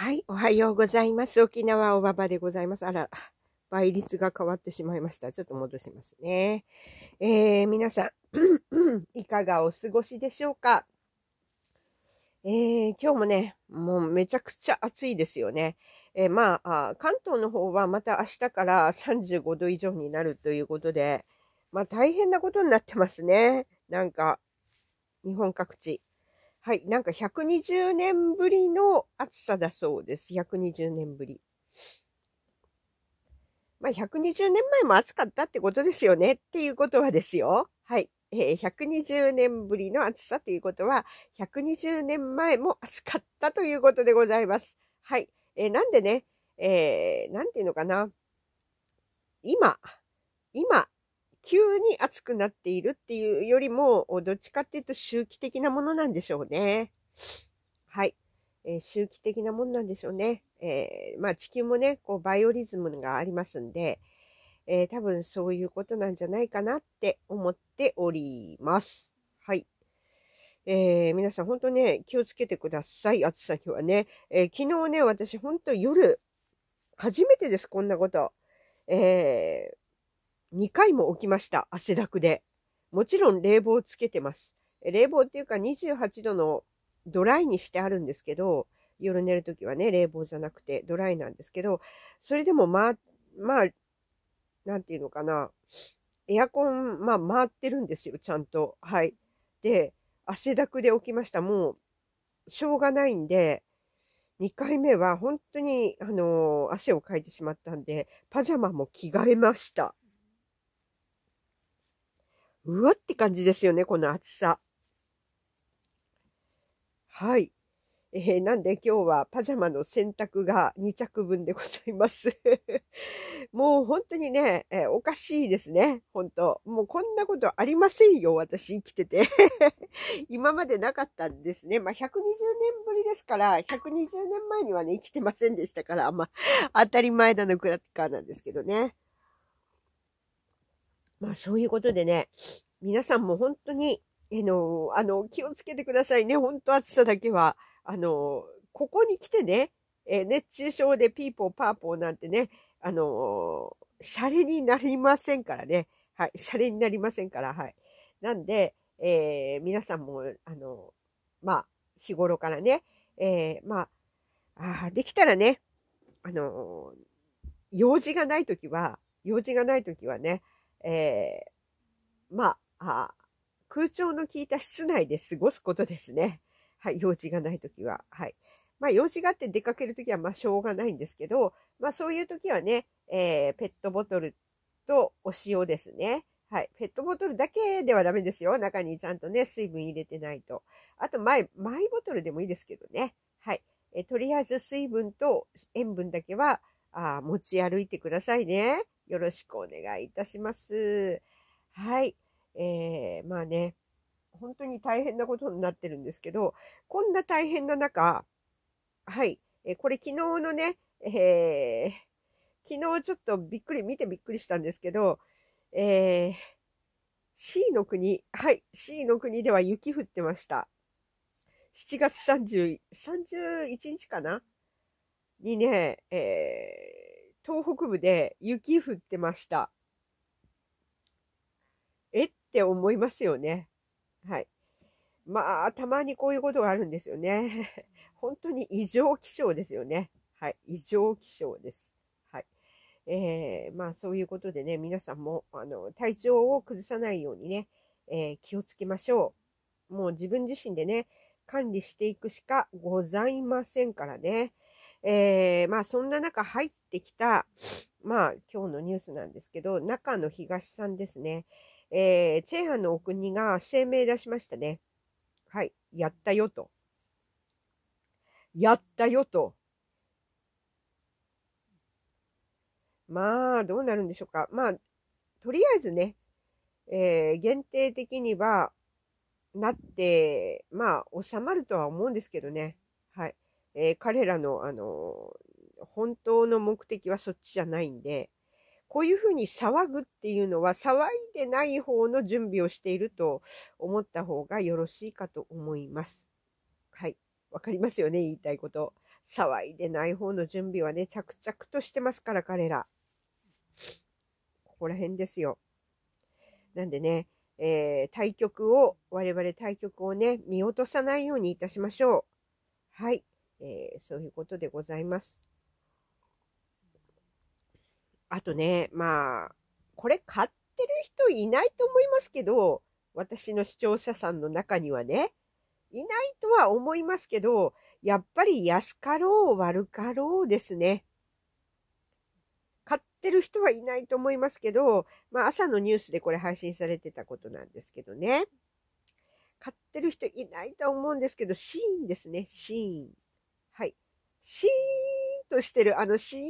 はい、おはようございます。沖縄おばばでございます。あら、倍率が変わってしまいました。ちょっと戻しますね。えー、皆さん、いかがお過ごしでしょうかえー、今日もね、もうめちゃくちゃ暑いですよね。えー、まあ関東の方はまた明日から35度以上になるということで、まあ大変なことになってますね。なんか、日本各地。はい、なんか120年ぶりの暑さだそうです。120年ぶり。まあ、120年前も暑かったってことですよねっていうことはですよ。はい。えー、120年ぶりの暑さということは、120年前も暑かったということでございます。はい。えー、なんでね、えー、なんていうのかな。今、今、急に暑くなっているっていうよりも、どっちかっていうと周期的なものなんでしょうね。はい。えー、周期的なもんなんでしょうね。えー、まあ地球もね、こうバイオリズムがありますんで、えー、多分そういうことなんじゃないかなって思っております。はい。えー、皆さん本当ね、気をつけてください。暑さにはね。え昨日ね、私本当夜、初めてです、こんなこと。えー2回も起きました。汗だくで。もちろん冷房をつけてます。冷房っていうか28度のドライにしてあるんですけど、夜寝るときはね、冷房じゃなくてドライなんですけど、それでもまあ、まあ、なんていうのかな、エアコン、まあ回ってるんですよ、ちゃんと。はい。で、汗だくで起きました。もう、しょうがないんで、2回目は本当に、あのー、汗をかいてしまったんで、パジャマも着替えました。うわって感じですよね、この暑さ。はい。えー、なんで今日はパジャマの洗濯が2着分でございます もう本当にね、えー、おかしいですね。本当。もうこんなことありませんよ。私生きてて 今までなかったんですね。まあ、120年ぶりですから、120年前にはね、生きてませんでしたから、まあ、当たり前なのクラッカーなんですけどね。まあそういうことでね、皆さんも本当に、えの、あの、気をつけてくださいね。本当暑さだけは。あの、ここに来てね、え熱中症でピーポーパーポーなんてね、あのシャレになりませんからね。はい、シャレになりませんから、はい。なんで、えー、皆さんも、あのまあ、日頃からね、えー、まあ、あできたらね、あの用事がないときは、用事がないときはね、えー、まあ、空調の効いた室内で過ごすことですね。はい、用事がないときは。はい。まあ、用事があって出かけるときは、まあ、しょうがないんですけど、まあ、そういうときはね、えー、ペットボトルとお塩ですね。はい。ペットボトルだけではダメですよ。中にちゃんとね、水分入れてないと。あと、マイ、マイボトルでもいいですけどね。はい。えとりあえず水分と塩分だけはあ持ち歩いてくださいね。よろしくお願いいたします。はい。えー、まあね、本当に大変なことになってるんですけど、こんな大変な中、はい、えー、これ昨日のね、えー、昨日ちょっとびっくり、見てびっくりしたんですけど、えー、C の国、はい、C の国では雪降ってました。7月30、31日かなにね、えー、東北部で雪降ってました。えって思いますよね。はい。まあ、たまにこういうことがあるんですよね。本当に異常気象ですよね。はい。異常気象です。はい。えー、まあ、そういうことでね、皆さんも、あの、体調を崩さないようにね、えー、気をつけましょう。もう自分自身でね、管理していくしかございませんからね。えー、まあそんな中入ってきた、まあ今日のニュースなんですけど、中の東さんですね。えー、チェーハンのお国が声明出しましたね。はい、やったよと。やったよと。まあ、どうなるんでしょうか。まあ、とりあえずね、えー、限定的にはなって、まあ、収まるとは思うんですけどね。はい。えー、彼らの、あの本当の目的はそっちじゃないんで、こういうふうに騒ぐっていうのは騒いでない方の準備をしていると思った方がよろしいかと思います。はい。わかりますよね言いたいこと。騒いでない方の準備はね、着々としてますから、彼ら。ここら辺ですよ。なんでね、えー、対局を、我々対局をね、見落とさないようにいたしましょう。はい。えー、そういうことでございます。あとね、まあ、これ買ってる人いないと思いますけど、私の視聴者さんの中にはね、いないとは思いますけど、やっぱり安かろう悪かろうですね。買ってる人はいないと思いますけど、まあ朝のニュースでこれ配信されてたことなんですけどね。買ってる人いないと思うんですけど、シーンですね、シーン。はい。シーンとしてる、あのシー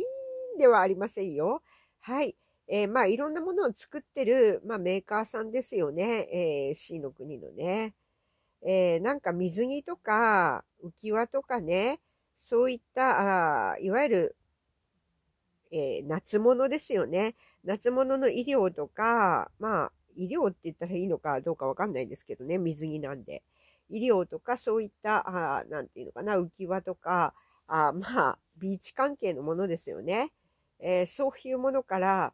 ンではありませんよ。はい。えー、まあ、いろんなものを作ってる、まあ、メーカーさんですよね。えー、C の国のね。えー、なんか水着とか浮き輪とかね、そういったあいわゆる、えー、夏物ですよね。夏物の医療とか、まあ医療って言ったらいいのかどうかわかんないんですけどね、水着なんで。医療とかそういった何て言うのかな浮き輪とかあ まあビーチ関係のものですよね、えー、そういうものから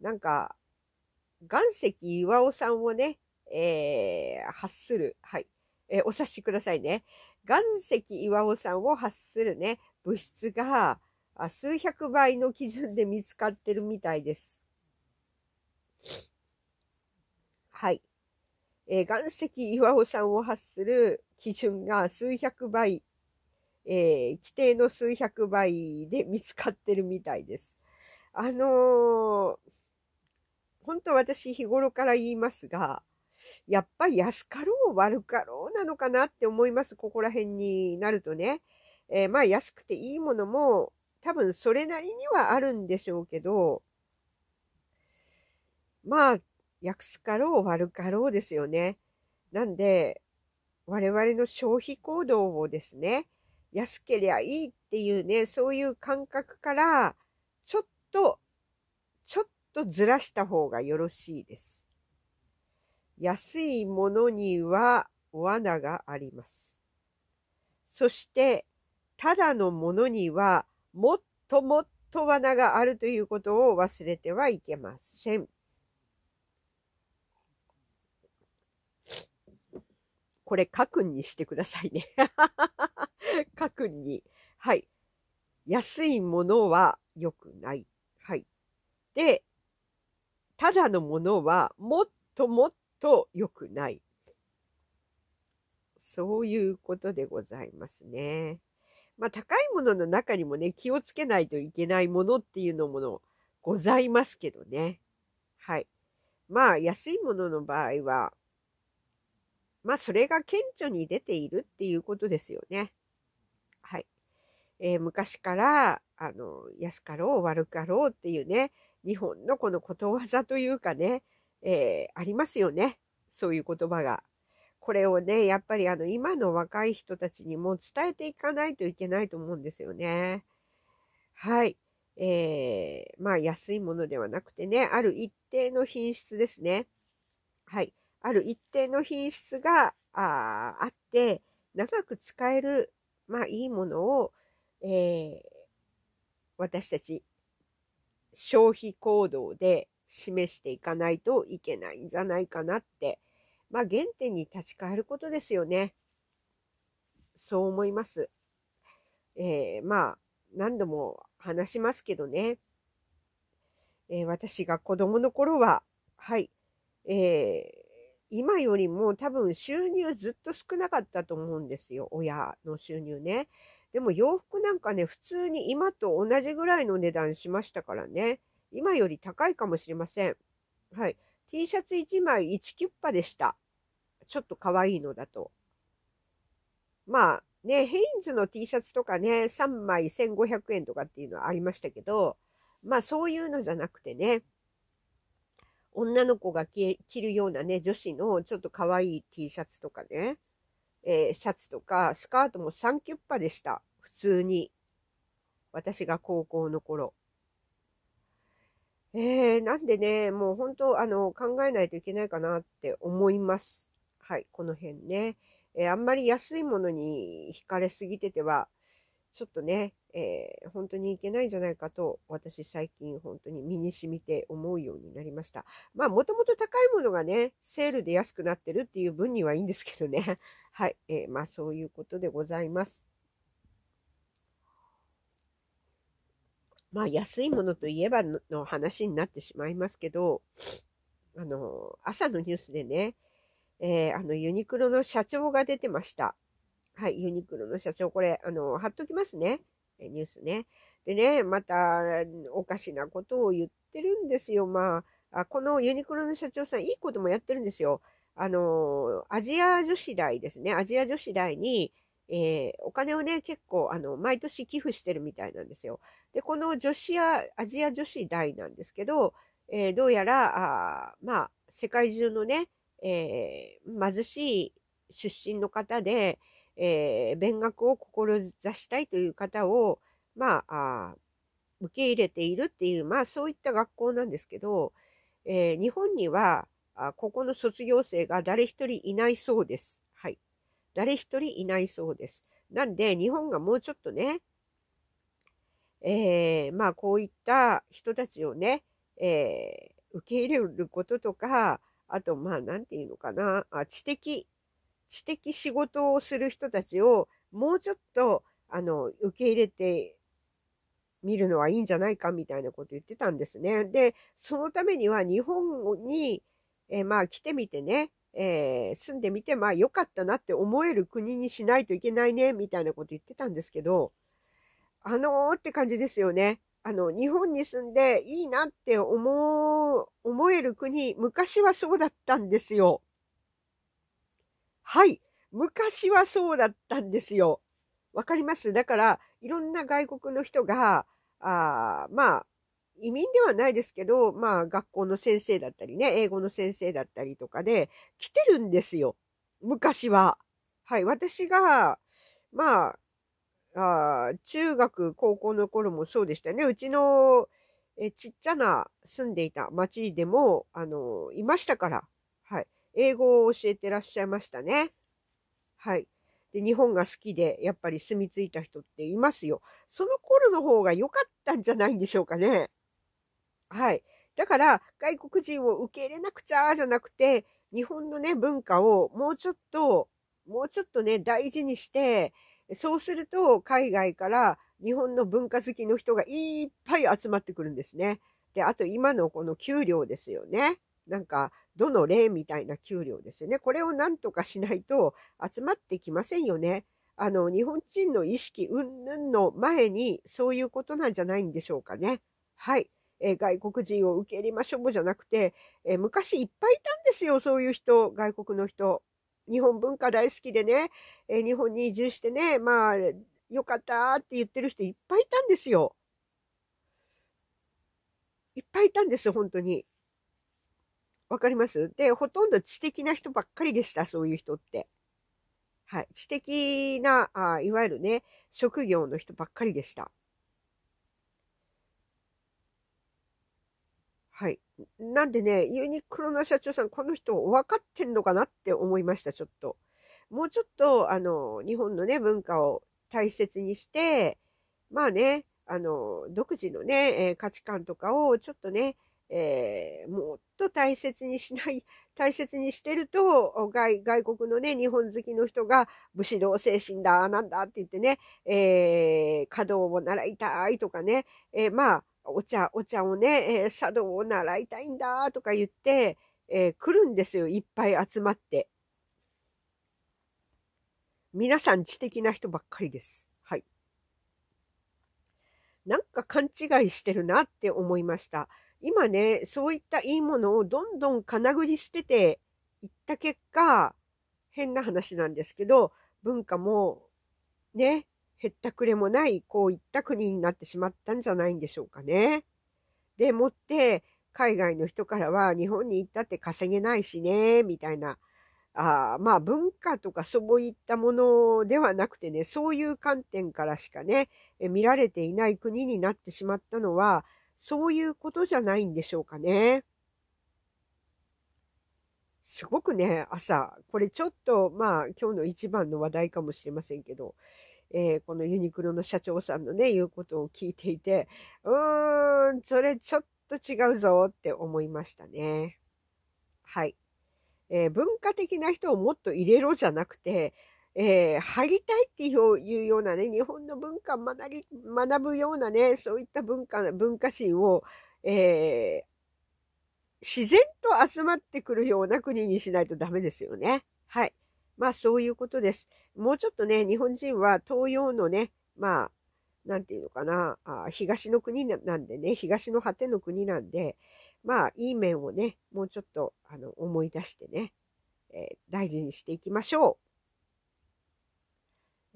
なんか岩石岩尾さんをね、えー、発するはい、えー、お察しくださいね岩石岩尾さんを発するね物質が数百倍の基準で見つかってるみたいですえー、岩石岩尾さんを発する基準が数百倍、えー、規定の数百倍で見つかってるみたいです。あのー、本当私日頃から言いますが、やっぱり安かろう悪かろうなのかなって思います。ここら辺になるとね。えー、まあ安くていいものも多分それなりにはあるんでしょうけど、まあ訳すかろう悪かろうですよね。なんで、我々の消費行動をですね、安けりゃいいっていうね、そういう感覚から、ちょっと、ちょっとずらした方がよろしいです。安いものには罠があります。そして、ただのものにはもっともっと罠があるということを忘れてはいけません。これ、カクにしてくださいね。カ くに。はい。安いものは良くない。はい。で、ただのものはもっともっと良くない。そういうことでございますね。まあ、高いものの中にもね、気をつけないといけないものっていうのものございますけどね。はい。まあ、安いものの場合は、まあ、それが顕著に出ているっていうことですよね。はい。えー、昔から、あの、安かろう、悪かろうっていうね、日本のこのことわざというかね、えー、ありますよね。そういう言葉が。これをね、やっぱりあの、今の若い人たちにも伝えていかないといけないと思うんですよね。はい。えー、まあ、安いものではなくてね、ある一定の品質ですね。はい。ある一定の品質がああって、長く使える、まあ、いいものを、えー、私たち消費行動で示していかないといけないんじゃないかなって、まあ、原点に立ち返ることですよね。そう思います。えー、まあ、何度も話しますけどね、えー、私が子供の頃は、はい、えー、今よりも多分収入ずっと少なかったと思うんですよ。親の収入ね。でも洋服なんかね、普通に今と同じぐらいの値段しましたからね。今より高いかもしれません。はい。T シャツ1枚1キュッパでした。ちょっと可愛いのだと。まあね、ヘインズの T シャツとかね、3枚1500円とかっていうのはありましたけど、まあそういうのじゃなくてね、女の子が着るようなね、女子のちょっと可愛い T シャツとかね、えー、シャツとか、スカートもサンキュッパでした。普通に。私が高校の頃。えー、なんでね、もう本当、あの、考えないといけないかなって思います。はい、この辺ね。えー、あんまり安いものに惹かれすぎてては、ちょっとね、えー、本当にいけないんじゃないかと、私最近本当に身に染みて思うようになりました。まあ、もともと高いものがね、セールで安くなってるっていう分にはいいんですけどね。はい。えー、まあ、そういうことでございます。まあ、安いものといえばの話になってしまいますけど、あの、朝のニュースでね、えー、あの、ユニクロの社長が出てました。はい、ユニクロの社長、これ、あの、貼っときますね。ニュースね。でね、またおかしなことを言ってるんですよ。まあ、このユニクロの社長さん、いいこともやってるんですよ。あの、アジア女子大ですね。アジア女子大に、えー、お金をね、結構、あの、毎年寄付してるみたいなんですよ。で、この女子や、アジア女子大なんですけど、えー、どうやら、あまあ、世界中のね、えー、貧しい出身の方で、えー、勉学を志したいという方を、まあ、あ受け入れているっていう、まあそういった学校なんですけど、えー、日本にはあここの卒業生が誰一人いないそうです。はい。誰一人いないそうです。なんで日本がもうちょっとね、えー、まあこういった人たちをね、えー、受け入れることとか、あとまあ何て言うのかな、あ知的知的仕事をする人たちをもうちょっとあの受け入れてみるのはいいんじゃないかみたいなこと言ってたんですね。で、そのためには日本に、えー、まあ来てみてね、えー、住んでみてまあ良かったなって思える国にしないといけないねみたいなこと言ってたんですけど、あのー、って感じですよね。あの、日本に住んでいいなって思う、思える国、昔はそうだったんですよ。はい。昔はそうだったんですよ。わかりますだから、いろんな外国の人が、あまあ、移民ではないですけど、まあ、学校の先生だったりね、英語の先生だったりとかで、来てるんですよ。昔は。はい。私が、まあ、あ中学、高校の頃もそうでしたね。うちの、えちっちゃな住んでいた町でも、あの、いましたから。英語を教えてらっしゃいましたね。はい。で、日本が好きで、やっぱり住み着いた人っていますよ。その頃の方が良かったんじゃないんでしょうかね。はい。だから、外国人を受け入れなくちゃ、じゃなくて、日本のね、文化をもうちょっと、もうちょっとね、大事にして、そうすると、海外から日本の文化好きの人がいっぱい集まってくるんですね。で、あと今のこの給料ですよね。なんか、どの例みたいな給料ですよね。これをなんとかしないと集まってきませんよね。あの、日本人の意識云々の前にそういうことなんじゃないんでしょうかね。はい。え外国人を受け入れましょうじゃなくて、え昔いっぱいいたんですよ、そういう人、外国の人。日本文化大好きでね、え日本に移住してね、まあ、よかったって言ってる人いっぱいいたんですよ。いっぱいいたんです、本当に。わかりますで、ほとんど知的な人ばっかりでした、そういう人って。はい。知的な、あいわゆるね、職業の人ばっかりでした。はい。なんでね、ユニクロの社長さん、この人分かってんのかなって思いました、ちょっと。もうちょっと、あの、日本のね、文化を大切にして、まあね、あの、独自のね、え価値観とかをちょっとね、えー、もっと大切にしない、大切にしてると、外、外国のね、日本好きの人が、武士道精神だ、なんだって言ってね、えー、華道を習いたいとかね、えー、まあ、お茶、お茶をね、え茶道を習いたいんだ、とか言って、え来るんですよ、いっぱい集まって。皆さん知的な人ばっかりです。はい。なんか勘違いしてるなって思いました。今ね、そういったいいものをどんどん金繰り捨てていった結果、変な話なんですけど、文化もね、減ったくれもない、こういった国になってしまったんじゃないんでしょうかね。でもって、海外の人からは日本に行ったって稼げないしね、みたいな。あまあ文化とかそういったものではなくてね、そういう観点からしかね、見られていない国になってしまったのは、そういうことじゃないんでしょうかね。すごくね、朝、これちょっと、まあ、今日の一番の話題かもしれませんけど、えー、このユニクロの社長さんのね、言うことを聞いていて、うーん、それちょっと違うぞって思いましたね。はい。えー、文化的な人をもっと入れろじゃなくて、えー、入りたいっていうようなね、日本の文化学び、学ぶようなね、そういった文化、文化心を、えー、自然と集まってくるような国にしないとダメですよね。はい。まあそういうことです。もうちょっとね、日本人は東洋のね、まあ、なんていうのかな、あ東の国なんでね、東の果ての国なんで、まあいい面をね、もうちょっとあの思い出してね、えー、大事にしていきましょう。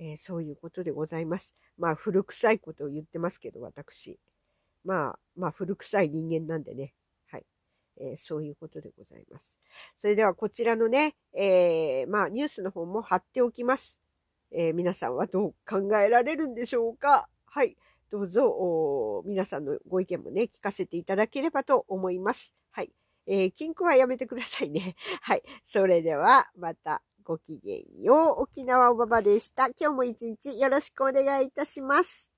えー、そういうことでございます。まあ、古臭いことを言ってますけど、私。まあ、まあ、古臭い人間なんでね。はい。えー、そういうことでございます。それでは、こちらのね、えー、まあ、ニュースの方も貼っておきます。え皆さんはどう考えられるんでしょうかはい。どうぞ、皆さんのご意見もね、聞かせていただければと思います。はい。えー、禁句はやめてくださいね。はい。それでは、また。ごきげんよう。沖縄おばばでした。今日も一日よろしくお願いいたします。